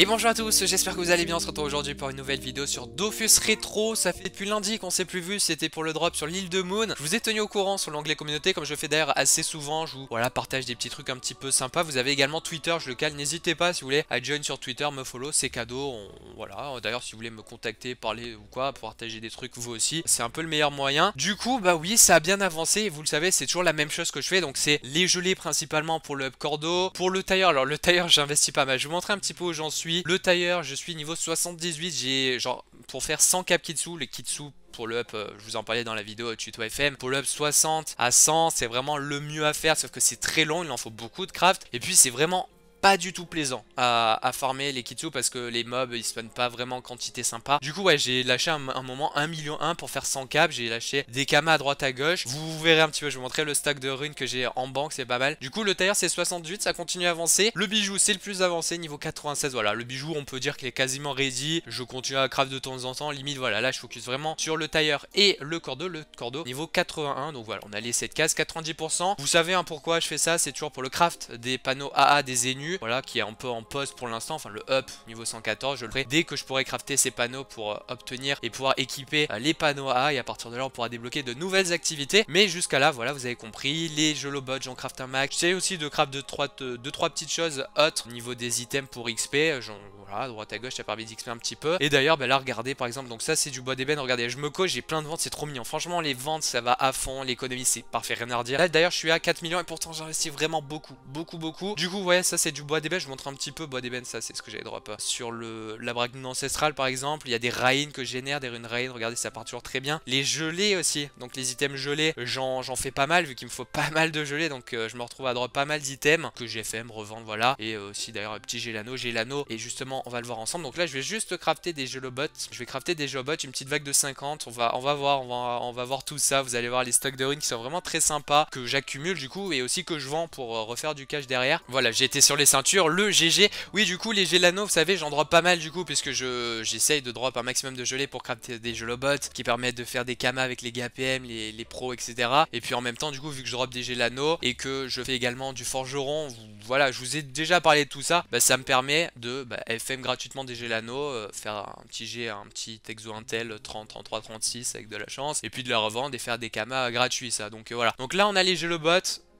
Et bonjour à tous, j'espère que vous allez bien, on se retrouve aujourd'hui pour une nouvelle vidéo sur Dofus Retro Ça fait depuis lundi qu'on s'est plus vu, c'était pour le drop sur l'île de Moon Je vous ai tenu au courant sur l'onglet communauté, comme je le fais d'ailleurs assez souvent Je vous voilà, partage des petits trucs un petit peu sympas Vous avez également Twitter, je le cale, n'hésitez pas si vous voulez à join sur Twitter, me follow, c'est cadeau Voilà, d'ailleurs si vous voulez me contacter, parler ou quoi, partager des trucs vous aussi C'est un peu le meilleur moyen Du coup, bah oui, ça a bien avancé, vous le savez, c'est toujours la même chose que je fais Donc c'est les gelées principalement pour le cordo, pour le tailleur Alors le tailleur, j'investis pas mal, je vous un petit peu où j'en suis le tailleur, je suis niveau 78. J'ai genre pour faire 100 cap Kitsu, les Kitsu pour le up, euh, je vous en parlais dans la vidéo tuto FM, pour le up 60 à 100, c'est vraiment le mieux à faire, sauf que c'est très long, il en faut beaucoup de craft, et puis c'est vraiment pas du tout plaisant à, à farmer les Kitsu parce que les mobs ils spawnent pas vraiment en quantité sympa. Du coup ouais j'ai lâché un, moment 1 million 1 pour faire 100 caps, j'ai lâché des kamas à droite à gauche. Vous verrez un petit peu, je vais vous montrer le stack de runes que j'ai en banque, c'est pas mal. Du coup le tailleur c'est 68, ça continue à avancer. Le bijou c'est le plus avancé, niveau 96, voilà. Le bijou on peut dire qu'il est quasiment ready, je continue à craft de temps en temps, limite voilà, là je focus vraiment sur le tailleur et le cordeau, le cordeau niveau 81, donc voilà, on a les 7 cases, 90%. Vous savez hein, pourquoi je fais ça, c'est toujours pour le craft des panneaux AA, des énus voilà, qui est un peu en pause pour l'instant, enfin le up niveau 114, je le ferai dès que je pourrai crafter ces panneaux pour euh, obtenir et pouvoir équiper euh, les panneaux A et à partir de là on pourra débloquer de nouvelles activités, mais jusqu'à là, voilà, vous avez compris, les jolobots j'en craft un max, j'essaie aussi de craft 2-3 de, trois petites choses autres au niveau des items pour XP, euh, j'en voilà, droite à gauche, ça permet d'XP un petit peu. Et d'ailleurs, bah, là, regardez, par exemple, donc ça, c'est du bois d'ébène. Regardez, je me coche, j'ai plein de ventes, c'est trop mignon. Franchement, les ventes, ça va à fond. L'économie, c'est parfait, rien à redire. Là, d'ailleurs, je suis à 4 millions et pourtant, j'investis vraiment beaucoup, beaucoup, beaucoup. Du coup, vous voyez, ça, c'est du bois d'ébène. Je vous montre un petit peu bois d'ébène, ça, c'est ce que j'ai drop. Euh, sur le, la braque ancestrale, par exemple, il y a des raines que je génère, des runes raïnes. Regardez, ça part toujours très bien. Les gelées aussi. Donc, les items gelés, j'en fais pas mal, vu qu'il me faut pas mal de gelées. Donc, euh, je me retrouve à drop pas mal d'items que j'ai fait me revendre, voilà. Et euh, aussi, d'ailleurs, petit Gélano. Gélano et justement on va le voir ensemble. Donc là, je vais juste crafter des gelobots. Je vais crafter des gelobots, une petite vague de 50. On va, on va voir, on va, voir tout ça. Vous allez voir les stocks de runes qui sont vraiment très sympas, que j'accumule du coup, et aussi que je vends pour euh, refaire du cash derrière. Voilà, j'étais sur les ceintures. Le GG. Oui, du coup, les gelano, vous savez, j'en drop pas mal du coup, puisque j'essaye de drop un maximum de gelé pour crafter des gelobots qui permettent de faire des kamas avec les GAPM, les, les pros, etc. Et puis en même temps, du coup, vu que je drop des gelano et que je fais également du forgeron, voilà, je vous ai déjà parlé de tout ça, bah, ça me permet de bah, gratuitement des gélanos euh, faire un petit jet, un petit exo Intel 30, 33, 36 avec de la chance, et puis de la revendre et faire des camas gratuits, ça. Donc euh, voilà. Donc là, on a les le bot,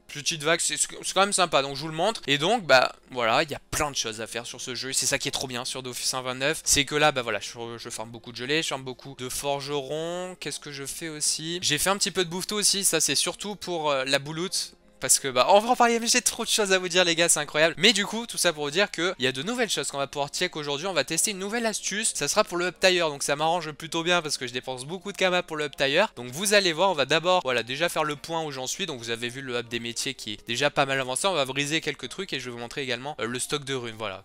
petite vague, c'est quand même sympa, donc je vous le montre. Et donc, bah voilà, il y a plein de choses à faire sur ce jeu, c'est ça qui est trop bien sur Dofus 1.29, c'est que là, bah voilà, je, je forme beaucoup de gelé je forme beaucoup de forgerons, qu'est-ce que je fais aussi J'ai fait un petit peu de tout aussi, ça c'est surtout pour euh, la bouloute, parce que bah on va en parler, mais j'ai trop de choses à vous dire les gars, c'est incroyable. Mais du coup, tout ça pour vous dire qu'il y a de nouvelles choses qu'on va pouvoir check aujourd'hui, on va tester une nouvelle astuce, ça sera pour le up donc ça m'arrange plutôt bien parce que je dépense beaucoup de camas pour le up Donc vous allez voir, on va d'abord voilà déjà faire le point où j'en suis, donc vous avez vu le up des métiers qui est déjà pas mal avancé, on va briser quelques trucs et je vais vous montrer également euh, le stock de runes, voilà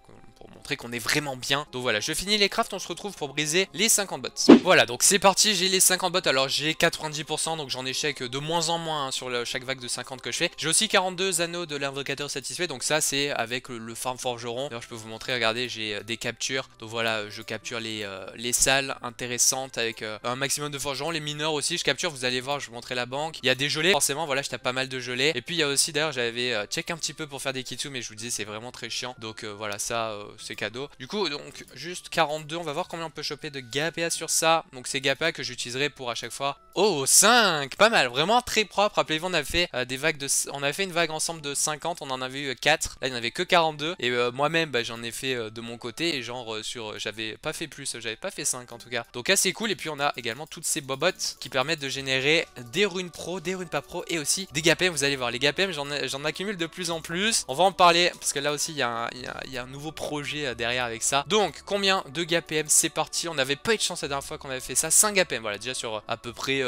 qu'on est vraiment bien. Donc voilà, je finis les crafts, on se retrouve pour briser les 50 bots. Voilà, donc c'est parti, j'ai les 50 bots. Alors j'ai 90%, donc j'en échec de moins en moins hein, sur chaque vague de 50 que je fais. J'ai aussi 42 anneaux de l'invocateur satisfait, donc ça c'est avec le, farm forgeron. D'ailleurs je peux vous montrer, regardez, j'ai euh, des captures. Donc voilà, euh, je capture les, euh, les salles intéressantes avec un maximum de forgerons. Les mineurs aussi, je capture, vous allez voir, je vous montrerai la banque. Il y a des gelées, forcément, voilà, je pas mal de gelées. Et puis il y a aussi, d'ailleurs j'avais check un petit peu pour faire des kitsu, mais je vous disais c'est vraiment très chiant. Donc voilà, ça c'est cadeau. Du coup, donc, juste 42, on va voir combien on peut choper de GAPA sur ça. Donc, c'est GAPA que j'utiliserai pour à chaque fois. Oh, 5 Pas mal, vraiment très propre. Rappelez-vous, on a fait euh, des vagues de... On a fait une vague ensemble de 50, on en avait eu 4. Euh, là, il n'y en avait que 42. Et euh, moi-même, bah, j'en ai fait de mon côté. Et genre, sur... J'avais pas fait plus, j'avais pas fait 5 en tout cas. Donc, assez cool. Et puis, on a également toutes ces bobottes qui permettent de générer des runes pro, des runes pas pro et aussi des GAPM. Vous allez voir, les GAPM, j'en accumule de plus en plus. On va en parler parce que là aussi, il y, y a un nouveau projet euh, derrière avec ça. Donc, combien de GAPM C'est parti. On n'avait pas eu de chance la dernière fois qu'on avait fait ça. 5 GAPM, voilà, déjà sur euh, à peu près 20,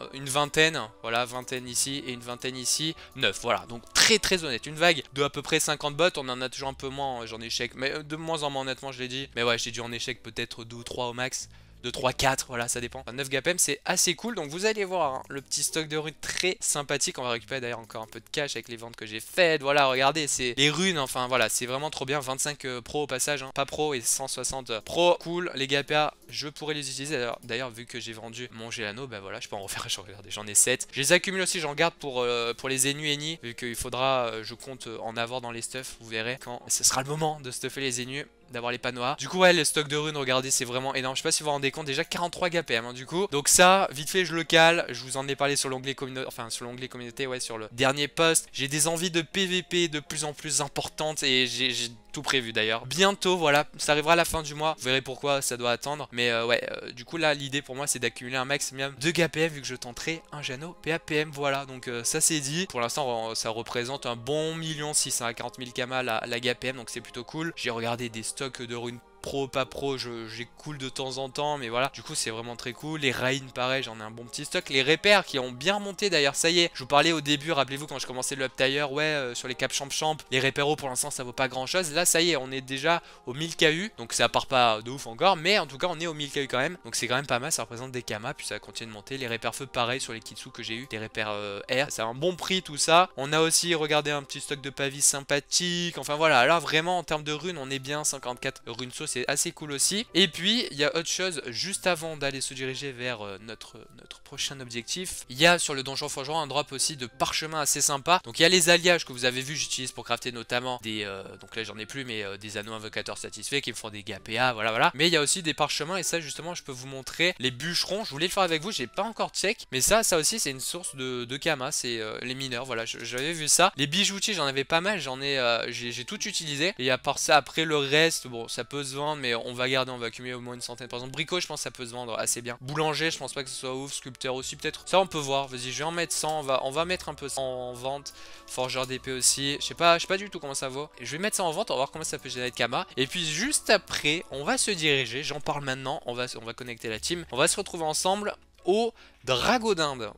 euh, une vingtaine. Voilà, vingtaine ici et une vingtaine ici. 9, voilà. Donc, très très honnête. Une vague de à peu près 50 bots. On en a toujours un peu moins, hein, j'en échec. Mais de moins en moins, honnêtement, je l'ai dit. Mais ouais, j'ai dû en échec peut-être 2 ou 3 au max. 2, 3, 4, voilà, ça dépend. 9 gapem, c'est assez cool, donc vous allez voir hein, le petit stock de runes très sympathique. On va récupérer d'ailleurs encore un peu de cash avec les ventes que j'ai faites. Voilà, regardez, c'est les runes, enfin voilà, c'est vraiment trop bien. 25 euh, pro au passage, hein. pas pro et 160 euh, pro, cool. Les GAPA, je pourrais les utiliser. D'ailleurs, vu que j'ai vendu mon Gélano, ben voilà, je peux en refaire, j'en ai 7. Je les accumule aussi, j'en garde pour, euh, pour les ennuis vu qu'il faudra, je compte en avoir dans les stuffs, vous verrez quand ce sera le moment de stuffer les ennuis d'avoir les panneaux Du coup, ouais, le stock de runes, regardez, c'est vraiment énorme. Je sais pas si vous vous rendez compte, déjà 43 GPM, hein, du coup. Donc ça, vite fait, je le cale. Je vous en ai parlé sur l'onglet communauté, enfin, sur l'onglet communauté, ouais, sur le dernier post. J'ai des envies de PVP de plus en plus importantes et j'ai tout prévu d'ailleurs. Bientôt, voilà, ça arrivera à la fin du mois. Vous verrez pourquoi ça doit attendre. Mais euh, ouais, euh, du coup là, l'idée pour moi, c'est d'accumuler un maximum de GAPM vu que je tenterai un Jano PAPM. Voilà, donc euh, ça c'est dit. Pour l'instant, ça représente un bon million quarante 000 Kama à la GAPM, donc c'est plutôt cool. J'ai regardé des stocks de runes pro, pas pro, j'ai cool de temps en temps, mais voilà. Du coup, c'est vraiment très cool. Les Rain, pareil, j'en ai un bon petit stock. Les repères qui ont bien monté d'ailleurs, ça y est. Je vous parlais au début, rappelez-vous, quand je commençais le uptire, ouais, euh, sur les cap champ champ, les repéros pour l'instant ça vaut pas grand chose. Là, ça y est, on est déjà au 1000 KU, donc ça part pas de ouf encore, mais en tout cas, on est au 1000 KU quand même. Donc c'est quand même pas mal, ça représente des kamas, puis ça continue de monter. Les repères feu, pareil, sur les kitsu que j'ai eu, les repères air euh, R, c'est un bon prix tout ça. On a aussi, regardé un petit stock de pavis sympathique. Enfin voilà, là vraiment en termes de runes, on est bien 54 runes c'est assez cool aussi. Et puis, il y a autre chose, juste avant d'aller se diriger vers euh, notre, notre prochain objectif, il y a sur le donjon forgeron un drop aussi de parchemin assez sympa. Donc il y a les alliages que vous avez vu, j'utilise pour crafter notamment des... Euh, donc là j'en ai plus, mais euh, des anneaux invocateurs satisfaits qui me font des gapéas voilà voilà. Mais il y a aussi des parchemins et ça justement je peux vous montrer les bûcherons. Je voulais le faire avec vous, j'ai pas encore check. Mais ça, ça aussi c'est une source de, de Kama, c'est les mineurs, voilà. J'avais vu ça. Les bijoutiers j'en avais pas mal, j'en ai... j'ai tout utilisé. Et à part ça, après le reste, bon ça peut se mais on va garder, on va accumuler au moins une centaine. Par exemple, Brico, je pense que ça peut se vendre assez bien. Boulanger, je pense pas que ce soit ouf. Sculpteur aussi, peut-être. Ça, on peut voir. Vas-y, je vais en mettre 100. On va, on va mettre un peu ça en vente. Forgeur d'épée aussi. Je sais pas, je sais pas du tout comment ça vaut. Je vais mettre ça en vente. On va voir comment ça peut générer de Kama. Et puis, juste après, on va se diriger. J'en parle maintenant. On va, on va connecter la team. On va se retrouver ensemble aux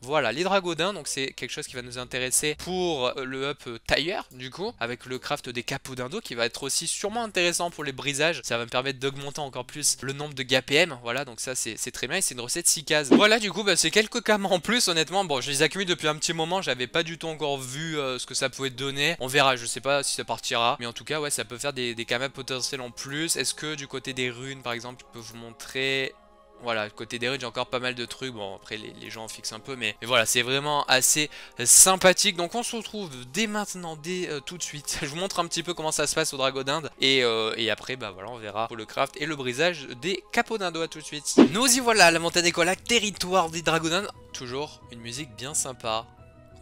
Voilà, les dragodindes donc c'est quelque chose qui va nous intéresser pour euh, le up euh, tailleur, du coup, avec le craft des capots d'Indo, qui va être aussi sûrement intéressant pour les brisages. Ça va me permettre d'augmenter encore plus le nombre de GPM, voilà, donc ça c'est très bien, et c'est une recette 6 cases. Voilà, du coup, bah, c'est quelques camas en plus, honnêtement. Bon, je les accumule depuis un petit moment, j'avais pas du tout encore vu euh, ce que ça pouvait donner. On verra, je sais pas si ça partira, mais en tout cas, ouais, ça peut faire des, des camas potentiels en plus. Est-ce que du côté des runes, par exemple, je peux vous montrer voilà, côté des raids, j'ai encore pas mal de trucs. Bon, après, les, gens fixent un peu, mais, voilà, c'est vraiment assez sympathique. Donc, on se retrouve dès maintenant, dès euh, tout de suite. Je vous montre un petit peu comment ça se passe au Dragon d'Inde. Et, euh, et, après, bah voilà, on verra pour le craft et le brisage des capots d'Indo À tout de suite. Nous y voilà, la montagne Colacs, territoire des Dragon d'Inde. Toujours une musique bien sympa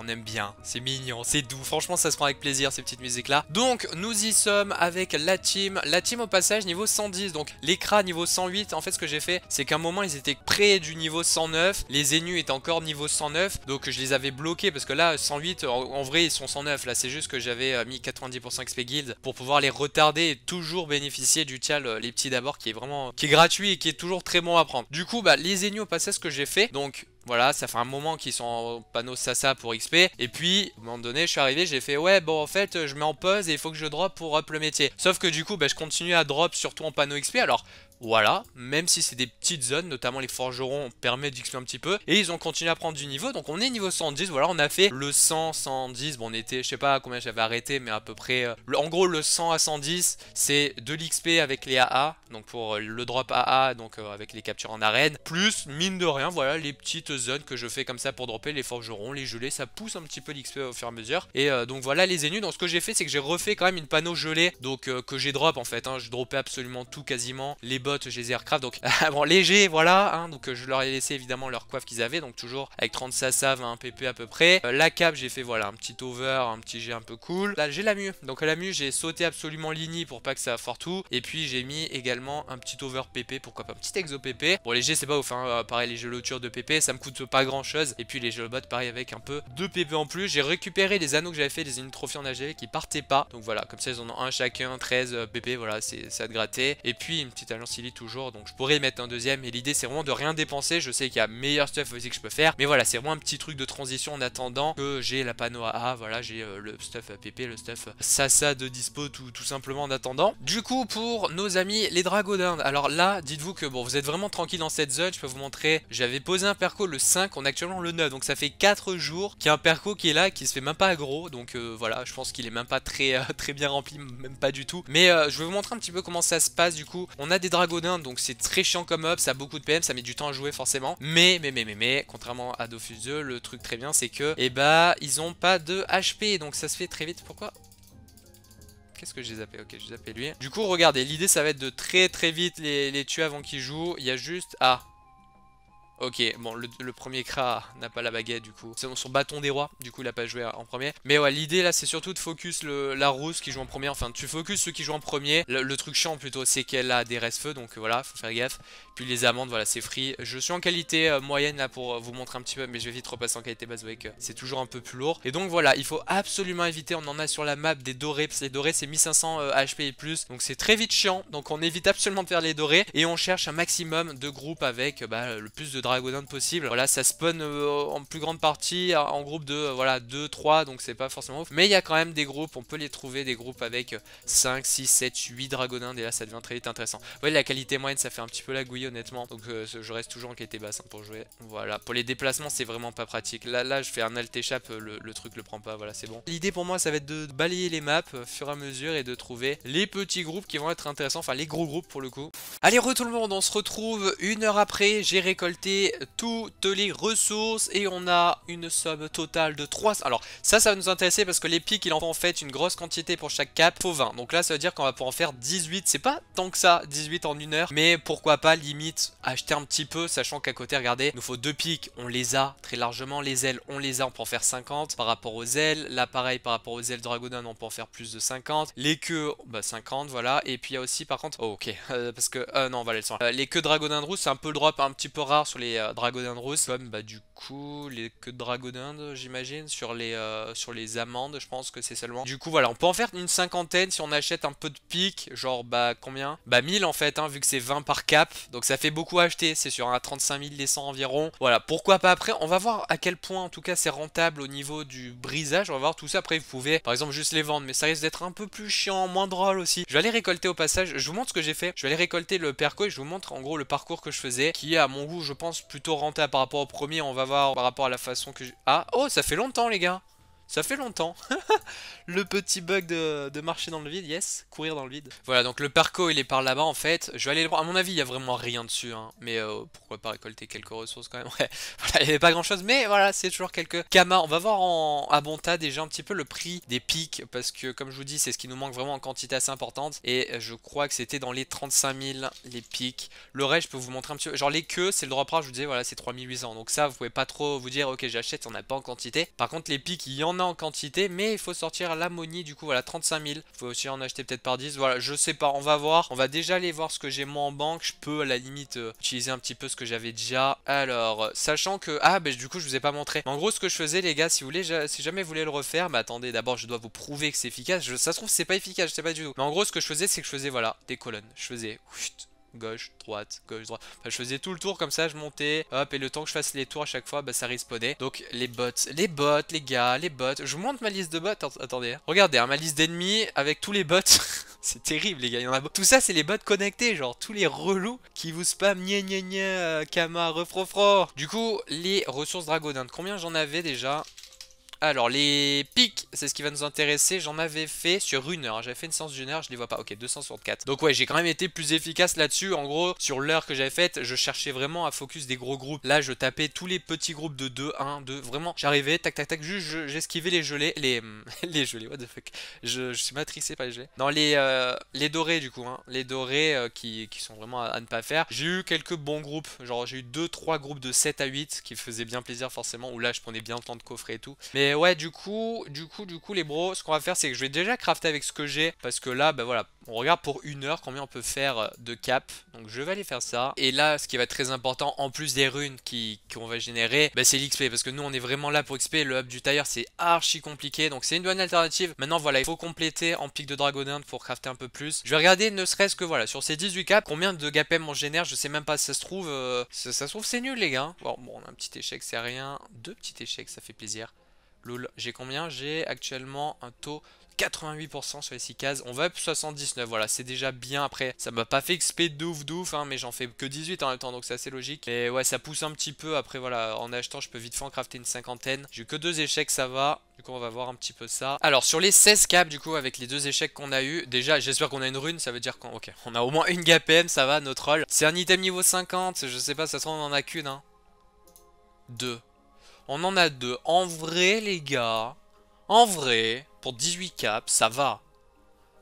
on aime bien, c'est mignon, c'est doux, franchement ça se prend avec plaisir ces petites musiques là. Donc nous y sommes avec la team, la team au passage niveau 110, donc les niveau 108, en fait ce que j'ai fait c'est qu'à un moment ils étaient près du niveau 109, les énus étaient encore niveau 109, donc je les avais bloqués parce que là 108 en vrai ils sont 109, là c'est juste que j'avais euh, mis 90% XP Guild pour pouvoir les retarder et toujours bénéficier du tial euh, les petits d'abord qui est vraiment qui est gratuit et qui est toujours très bon à prendre. Du coup bah les énus au passage ce que j'ai fait, donc voilà, ça fait un moment qu'ils sont en panneau Sasa pour XP. Et puis, à un moment donné, je suis arrivé, j'ai fait ouais, bon, en fait, je mets en pause et il faut que je drop pour up le métier. Sauf que du coup, bah, je continue à drop surtout en panneau XP. Alors, voilà, même si c'est des petites zones, notamment les forgerons permet d'XP un petit peu, et ils ont continué à prendre du niveau, donc on est niveau 110, voilà, on a fait le 100, 110, bon on était, je sais pas combien j'avais arrêté, mais à peu près, euh, en gros le 100 à 110, c'est de l'XP avec les AA, donc pour euh, le drop AA, donc euh, avec les captures en arène, plus, mine de rien, voilà, les petites zones que je fais comme ça pour dropper les forgerons, les gelées, ça pousse un petit peu l'XP au fur et à mesure, et donc voilà les ennemis, donc ce que j'ai fait, c'est que j'ai refait quand même une panneau gelée, donc que j'ai drop en fait, hein, je dropais absolument tout quasiment, les j'ai les aircraft, donc bon, léger, voilà, hein, donc euh, je leur ai laissé évidemment leur coiffe qu'ils avaient, donc toujours avec 30 sassa, un pp à peu près. Euh, la cape, j'ai fait voilà un petit over, un petit jet un peu cool. Là, j'ai la mue, donc à la mue, j'ai sauté absolument l'ini pour pas que ça fort tout, et puis j'ai mis également un petit over pp, pourquoi pas un petit exo pp. Bon, léger, c'est pas ouf, hein, euh, pareil, les gelotures de pp, ça me coûte pas grand chose, et puis les gelobots pareil, avec un peu de pp en plus. J'ai récupéré les anneaux que j'avais fait, des inutrophies en AGV qui partaient pas, donc voilà, comme ça, ils en ont un chacun, 13 pp, voilà, c'est ça de gratter. Et puis, une petite agence toujours, donc je pourrais mettre un deuxième. Et l'idée, c'est vraiment de rien dépenser. Je sais qu'il y a meilleur stuff aussi que je peux faire. Mais voilà, c'est vraiment un petit truc de transition en attendant que j'ai la panneau A, Voilà, j'ai euh, le stuff PP, le stuff Sasa de dispo, tout, simplement en attendant. Du coup, pour nos amis les dragons Alors là, dites-vous que bon, vous êtes vraiment tranquille dans cette zone. Je peux vous montrer. J'avais posé un perco le 5, on est actuellement le 9. Donc ça fait 4 jours qu'il y a un perco qui est là, qui se fait même pas aggro. Donc euh, voilà, je pense qu'il est même pas très, très bien rempli, même pas du tout. Mais euh, je vais vous montrer un petit peu comment ça se passe. Du coup, on a des dragons donc c'est très chiant comme up, ça a beaucoup de PM, ça met du temps à jouer forcément. Mais, mais, mais, mais, mais, contrairement à Dofus 2, le truc très bien, c'est que, eh bah, ils ont pas de HP, donc ça se fait très vite. Pourquoi Qu'est-ce que j'ai zappé Ok, j'ai zappé lui. Du coup, regardez, l'idée, ça va être de très très vite les, les tuer avant qu'ils jouent. Il y a juste... Ah, Ok, bon, le, premier Kra n'a pas la baguette du coup. C'est son bâton des rois, du coup il a pas joué en premier. Mais ouais, l'idée là c'est surtout de focus la rousse qui joue en premier. Enfin, tu focus ceux qui jouent en premier. Le, truc chiant plutôt, c'est qu'elle a des restes feu, donc voilà, faut faire gaffe. Puis les amandes voilà, c'est free. Je suis en qualité euh, moyenne là pour euh, vous montrer un petit peu, mais je vais vite repasser en qualité basse que c'est toujours un peu plus lourd. Et donc voilà, il faut absolument éviter, on en a sur la map des dorés, parce que les dorés c'est 1500 euh, HP et plus, donc c'est très vite chiant. Donc on évite absolument de faire les dorés et on cherche un maximum de groupes avec bah, le plus de dragons de possible. Voilà, ça spawn euh, en plus grande partie en groupe de euh, voilà 2, 3, donc c'est pas forcément ouf. Mais il y a quand même des groupes, on peut les trouver, des groupes avec 5, 6, 7, 8 dragonins. et là ça devient très vite intéressant. Vous voyez, la qualité moyenne, ça fait un petit peu la gouille honnêtement, donc euh, je reste toujours en qualité basse hein, pour jouer. Voilà, pour les déplacements, c'est vraiment pas pratique. Là, là je fais un alt échappe, le, truc le prend pas, voilà, c'est bon. L'idée pour moi, ça va être de balayer les maps au fur et à mesure et de trouver les petits groupes qui vont être intéressants, enfin les gros groupes pour le coup. Allez, tout le monde, on se retrouve une heure après, j'ai récolté toutes les ressources et on a une somme totale de 300. Alors ça, ça va nous intéresser parce que les pics il en fait en fait une grosse quantité pour chaque cap. Faut 20. Donc là, ça veut dire qu'on va pouvoir en faire 18. C'est pas tant que ça, 18 en une heure. Mais pourquoi pas, limite, acheter un petit peu, sachant qu'à côté, regardez, nous faut deux pics. On les a très largement. Les ailes, on les a, on peut en faire 50 par rapport aux ailes. L'appareil par rapport aux ailes Dragonin, on peut en faire plus de 50. Les queues, bah 50, voilà. Et puis il y a aussi, par contre, oh, ok, euh, parce que, euh, non, on va aller le euh, Les queues Dragonin de c'est un peu le drop un petit peu rare sur les et euh, Dragon and Rose comme bah, du coup, les queues de dragon d'Inde, j'imagine, sur, les, euh, sur les amandes, je pense que c'est seulement. Du coup, voilà, on peut en faire une cinquantaine si on achète un peu de pique, genre, bah, combien Bah, 1000 en fait, hein, vu que c'est 20 par cap, donc ça fait beaucoup acheter, c'est sur un 35000 35 200 environ. Voilà, pourquoi pas après, on va voir à quel point, en tout cas, c'est rentable au niveau du brisage, on va voir tout ça. Après, vous pouvez, par exemple, juste les vendre, mais ça risque d'être un peu plus chiant, moins drôle aussi. Je vais aller récolter au passage, je vous montre ce que j'ai fait, je vais aller récolter le perco et je vous montre, en gros, le parcours que je faisais, qui est, à mon goût, je pense, plutôt rentable par rapport au premier, on va voir par rapport à la façon que je... Ah, oh, ça fait longtemps, les gars ça fait longtemps Le petit bug de, marcher dans le vide, yes, courir dans le vide. Voilà, donc le parcours il est par là-bas en fait. Je vais aller voir à mon avis il n'y a vraiment rien dessus, hein. mais euh, pourquoi pas récolter quelques ressources quand même. Ouais. Voilà, il n'y avait pas grand-chose, mais voilà, c'est toujours quelques kamas. On va voir en tas déjà un petit peu le prix des pics, parce que comme je vous dis, c'est ce qui nous manque vraiment en quantité assez importante, et euh, je crois que c'était dans les 35 000 les pics. Le reste, je peux vous montrer un petit peu. Genre les queues, c'est le drop rare, je vous disais, voilà, c'est 3800, donc ça, vous pouvez pas trop vous dire, ok, j'achète, on n'a pas en quantité. Par contre, les pics, il y en a en quantité, mais il faut sortir l'ammonie, du coup, voilà, 35 000. Faut aussi en acheter peut-être par 10, voilà, je sais pas, on va voir. On va déjà aller voir ce que j'ai moi en banque, je peux à la limite euh, utiliser un petit peu ce que j'avais déjà. Alors, euh, sachant que, ah, bah, du coup, je vous ai pas montré. En gros, ce que je faisais, les gars, si vous voulez, si jamais vous voulez le refaire, mais bah, attendez, d'abord, je dois vous prouver que c'est efficace. ça se trouve, c'est pas efficace, je sais pas du tout. Mais en gros, ce que je faisais, c'est que je faisais, voilà, des colonnes. Je faisais, gauche, droite, gauche, droite. Enfin, je faisais tout le tour comme ça, je montais, hop, et le temps que je fasse les tours à chaque fois, bah, ça respawnait. Donc, les bots, les bots, les gars, les bots. Je vous montre ma liste de bots, attendez. Hein. Regardez, hein, ma liste d'ennemis avec tous les bots. c'est terrible, les gars, il y en a Tout ça, c'est les bots connectés, genre tous les relous qui vous spam gna gna gna, euh, kama, refrofro. Du coup, les ressources dragonnantes, combien j'en avais déjà alors, les pics, c'est ce qui va nous intéresser. J'en avais fait sur une heure. Hein. J'avais fait une séance d'une heure, je les vois pas. Ok, 264. Donc ouais, j'ai quand même été plus efficace là-dessus. En gros, sur l'heure que j'avais faite, je cherchais vraiment à focus des gros groupes. Là, je tapais tous les petits groupes de 2, 1, 2. Vraiment, j'arrivais, tac, tac, tac, juste j'esquivais les gelés. Les, les gelés, what the fuck. Je, suis matricé par les gelés. Non, les, euh, les dorés, du coup. Hein. Les dorés euh, qui, sont vraiment à, ne pas faire. J'ai eu quelques bons groupes. Genre, j'ai eu 2-3 groupes de 7 à 8 qui faisaient bien plaisir, forcément. Où là, je prenais bien le temps de coffrer et tout. Mais ouais, du coup, du coup, du coup, les bros, ce qu'on va faire, c'est que je vais déjà crafter avec ce que j'ai. Parce que là, bah voilà, on regarde pour une heure combien on peut faire euh, de cap. Donc je vais aller faire ça. Et là, ce qui va être très important, en plus des runes qu'on va générer, bah, c'est l'XP. Parce que nous, on est vraiment là pour XP. Le hub du tailleur, c'est archi compliqué. Donc c'est une bonne alternative. Maintenant, voilà, il faut compléter en pic de dragonite pour crafter un peu plus. Je vais regarder, ne serait-ce que voilà, sur ces 18 caps, combien de gapem on génère. Je sais même pas si ça se trouve. Euh, ça, se trouve, c'est nul, les gars. Bon, bon, on a un petit échec, c'est rien. Deux petits échecs, ça fait plaisir. Loul, j'ai combien J'ai actuellement un taux 88% sur les 6 cases. On va 79, voilà, c'est déjà bien. Après, ça m'a pas fait XP de ouf hein, mais j'en fais que 18 en même temps, donc c'est assez logique. Mais ouais, ça pousse un petit peu. Après, voilà, en achetant, je peux vite fait en crafter une cinquantaine. J'ai que deux échecs, ça va. Du coup, on va voir un petit peu ça. Alors, sur les 16 caps, du coup, avec les deux échecs qu'on a eu, déjà, j'espère qu'on a une rune, ça veut dire qu'on... Ok, on a au moins une gapm, ça va, notre rôle. C'est un item niveau 50, je sais pas, ça se trouve, on en a qu'une, hein. Deux. On en a deux. En vrai, les gars, en vrai, pour 18 caps, ça va.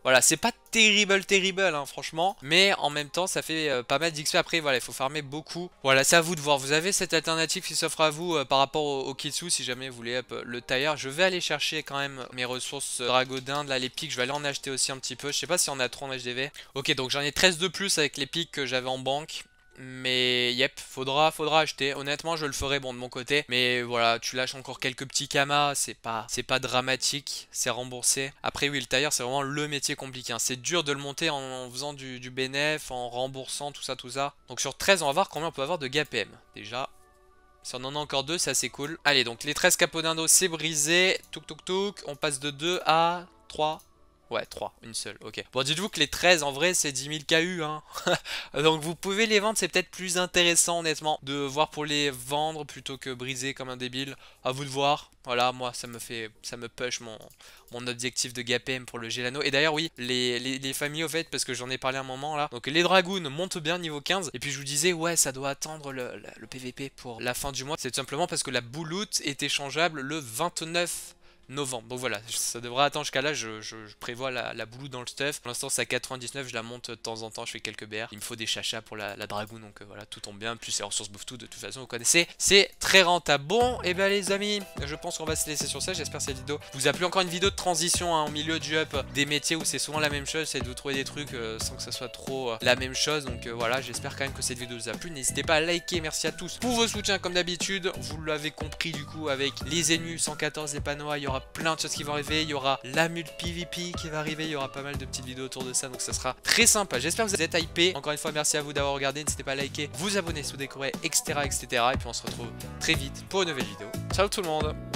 Voilà, c'est pas terrible, terrible, hein, franchement. Mais en même temps, ça fait euh, pas mal d'XP. Après, voilà, il faut farmer beaucoup. Voilà, c'est à vous de voir. Vous avez cette alternative qui s'offre à vous euh, par rapport au, Kitsu, si jamais vous voulez euh, le tailleur. Je vais aller chercher quand même mes ressources dragodin, là, les pics. Je vais aller en acheter aussi un petit peu. Je sais pas si on a trop en HDV. Ok, donc j'en ai 13 de plus avec les pics que j'avais en banque mais yep, faudra, faudra acheter. Honnêtement, je le ferai bon de mon côté, mais voilà, tu lâches encore quelques petits kamas, c'est pas, c'est pas dramatique, c'est remboursé. Après oui, le tailleur, c'est vraiment le métier compliqué. Hein. C'est dur de le monter en, faisant du, du bénéf, en remboursant tout ça, tout ça. Donc sur 13, on va voir combien on peut avoir de GAPM. Déjà, si on en a encore deux, c'est assez cool. Allez, donc les 13 capodindos, c'est brisé. Touk touk touk. On passe de 2 à 3, Ouais, 3, une seule, ok. Bon, dites-vous que les 13, en vrai, c'est 10 000 KU, hein. Donc vous pouvez les vendre, c'est peut-être plus intéressant, honnêtement, de voir pour les vendre plutôt que briser comme un débile. À vous de voir. Voilà, moi, ça me fait, ça me push mon, mon objectif de gapem pour le Gelano. Et d'ailleurs, oui, les, familles, au fait, parce que j'en ai parlé un moment, là. Donc les Dragoons montent bien niveau 15. Et puis je vous disais, ouais, ça doit attendre le, PVP pour la fin du mois. C'est tout simplement parce que la bouloute est échangeable le 29 novembre. Donc voilà, ça devrait attendre jusqu'à là, je, prévois la, la dans le stuff. Pour l'instant c'est à 99, je la monte de temps en temps, je fais quelques BR. Il me faut des chachas pour la, la dragoon, donc euh, voilà, tout tombe bien. Plus c'est ressources source bouffe tout, de toute façon vous connaissez. C'est très rentable. Bon, et eh bien les amis, je pense qu'on va se laisser sur ça. J'espère que cette vidéo vous a plu. Encore une vidéo de transition en hein, milieu du up, euh, des métiers où c'est souvent la même chose, c'est de vous trouver des trucs euh, sans que ça soit trop la même chose. Donc voilà, j'espère quand même que cette vidéo vous a plu. N'hésitez pas à liker, merci à tous pour vos soutiens comme d'habitude. Vous l'avez compris du coup avec les énus 114, et il y aura plein de choses qui vont arriver, il y aura la mule PVP qui va arriver, il y aura pas mal de petites vidéos autour de ça, donc ça sera très sympa. J'espère que vous êtes hypés. Encore une fois, merci à vous d'avoir regardé, n'hésitez pas à liker, vous abonner si vous etc., etc. Et puis on se retrouve très vite pour une nouvelle vidéo. Ciao tout le monde